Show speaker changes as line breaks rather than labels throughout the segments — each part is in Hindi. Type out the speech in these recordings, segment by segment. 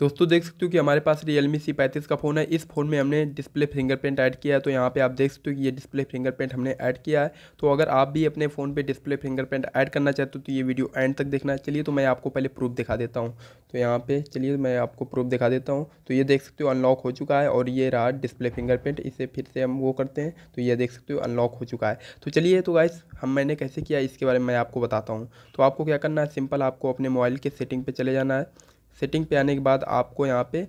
दोस्तों देख सकते हो कि हमारे पास रियलमी सी पैंतीस का फ़ोन है इस फ़ोन में हमने डिस्प्ले फिंगरप्रिंट ऐड किया है तो यहाँ पे आप देख सकते हो कि ये डिस्प्ले फिंगरप्रिंट हमने ऐड किया है तो अगर आप भी अपने फ़ोन पे डिस्प्ले फिंगरप्रिंट ऐड करना चाहते हो तो ये वीडियो एंड तक देखना चलिए तो मैं आपको पहले प्रूफ दिखा देता हूँ तो यहाँ पर चलिए मैं आपको प्रूफ दिखा देता हूँ तो ये देख सकते हो अनलॉक हो चुका है और ये रहा डिस्प्ले फिंगरप्रिंट इसे फिर से हम वो करते हैं तो ये देख सकते हो अनलॉक हो चुका है तो चलिए तो गाइस हम मैंने कैसे किया इसके बारे में मैं आपको बताता हूँ तो आपको क्या करना है सिंपल आपको अपने मोबाइल के सेटिंग पर चले जाना है सेटिंग पे आने के बाद आपको यहाँ पे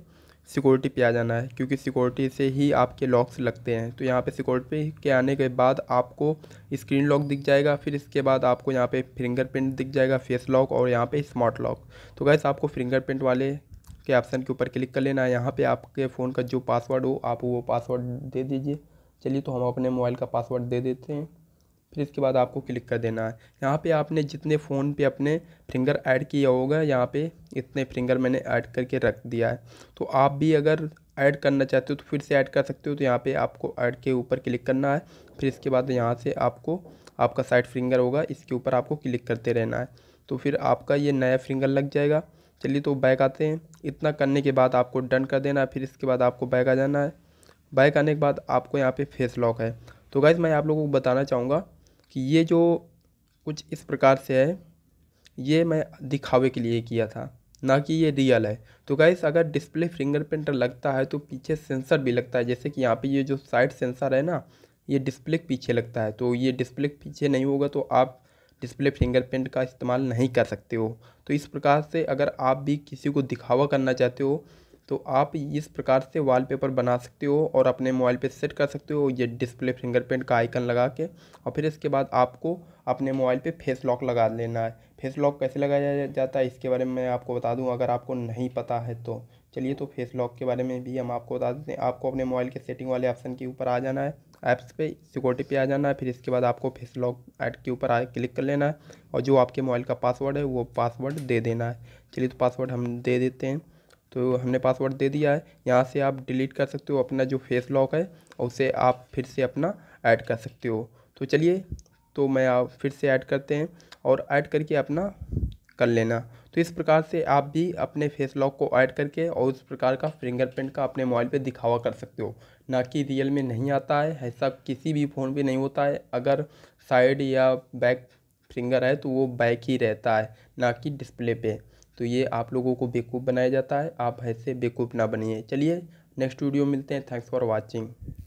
सिक्योरिटी पे आ जाना है क्योंकि सिक्योरिटी से ही आपके लॉक्स लगते हैं तो यहाँ पे सिक्योरिटी के आने के बाद आपको स्क्रीन लॉक दिख जाएगा फिर इसके बाद आपको यहाँ पे फिंगरप्रिंट दिख जाएगा फेस लॉक और यहाँ पे स्मार्ट लॉक तो गैस आपको फिंगरप्रिंट वाले के ऑप्शन के ऊपर क्लिक कर लेना है यहाँ पर आपके फ़ोन का जो पासवर्ड हो आप वो पासवर्ड दे दीजिए चलिए तो हम अपने मोबाइल का पासवर्ड दे देते हैं फिर इसके बाद आपको क्लिक कर देना है यहाँ पे आपने जितने फ़ोन पे अपने फिंगर ऐड किया होगा यहाँ पे इतने फिंगर मैंने ऐड करके रख दिया है तो आप भी अगर ऐड करना चाहते हो तो फिर से ऐड कर सकते हो तो यहाँ पे आपको ऐड के ऊपर क्लिक करना है फिर इसके बाद यहाँ से आपको आपका साइड फिंगर होगा इसके ऊपर आपको क्लिक करते रहना है तो फिर आपका ये नया फिंगर लग जाएगा चलिए तो बैक आते हैं इतना करने के बाद आपको डन कर देना है फिर इसके बाद आपको बैक आ जाना है बैक आने के बाद आपको यहाँ पर फेस लॉक है तो गाइज़ मैं आप लोगों को बताना चाहूँगा कि ये जो कुछ इस प्रकार से है ये मैं दिखावे के लिए किया था ना कि ये रियल है तो गाइस अगर डिस्प्ले फिंगरप्रिंटर लगता है तो पीछे सेंसर भी लगता है जैसे कि यहाँ पे ये जो साइड सेंसर है ना ये डिस्प्ले पीछे लगता है तो ये डिस्प्ले पीछे नहीं होगा तो आप डिस्प्ले फिंगरप्रिंट का इस्तेमाल नहीं कर सकते हो तो इस प्रकार से अगर आप भी किसी को दिखावा करना चाहते हो तो आप इस प्रकार से वॉलपेपर बना सकते हो और अपने मोबाइल पे सेट कर सकते हो ये डिस्प्ले फिंगरप्रिंट का आइकन लगा के और फिर इसके बाद आपको अपने मोबाइल पे फेस लॉक लगा लेना है फेस लॉक कैसे लगाया जाता है इसके बारे में मैं आपको बता दूं अगर आपको नहीं पता है तो चलिए तो फेस लॉक के बारे में भी हम आपको बता देते हैं आपको अपने मोबाइल के सेटिंग वाले ऑप्शन के ऊपर आ जाना है ऐप्स पे सिक्योरिटी पे आ जाना है फिर इसके बाद आपको फेस लॉक ऐड के ऊपर आ क्लिक कर लेना है और जो आपके मोबाइल का पासवर्ड है वो पासवर्ड दे देना है चलिए तो पासवर्ड हम दे देते हैं तो हमने पासवर्ड दे दिया है यहाँ से आप डिलीट कर सकते हो अपना जो फेस लॉक है उसे आप फिर से अपना ऐड कर सकते हो तो चलिए तो मैं आप फिर से ऐड करते हैं और ऐड करके अपना कर लेना तो इस प्रकार से आप भी अपने फेस लॉक को ऐड करके और उस प्रकार का फिंगरप्रिंट का अपने मोबाइल पे दिखावा कर सकते हो ना कि रियल में नहीं आता है ऐसा किसी भी फ़ोन पे नहीं होता है अगर साइड या बैक फिंगर है तो वो बैक ही रहता है ना कि डिस्प्ले पे तो ये आप लोगों को बेवकूफ़ बनाया जाता है आप ऐसे बेवकूफ़ ना बनिए चलिए नेक्स्ट वीडियो मिलते हैं थैंक्स फॉर वॉचिंग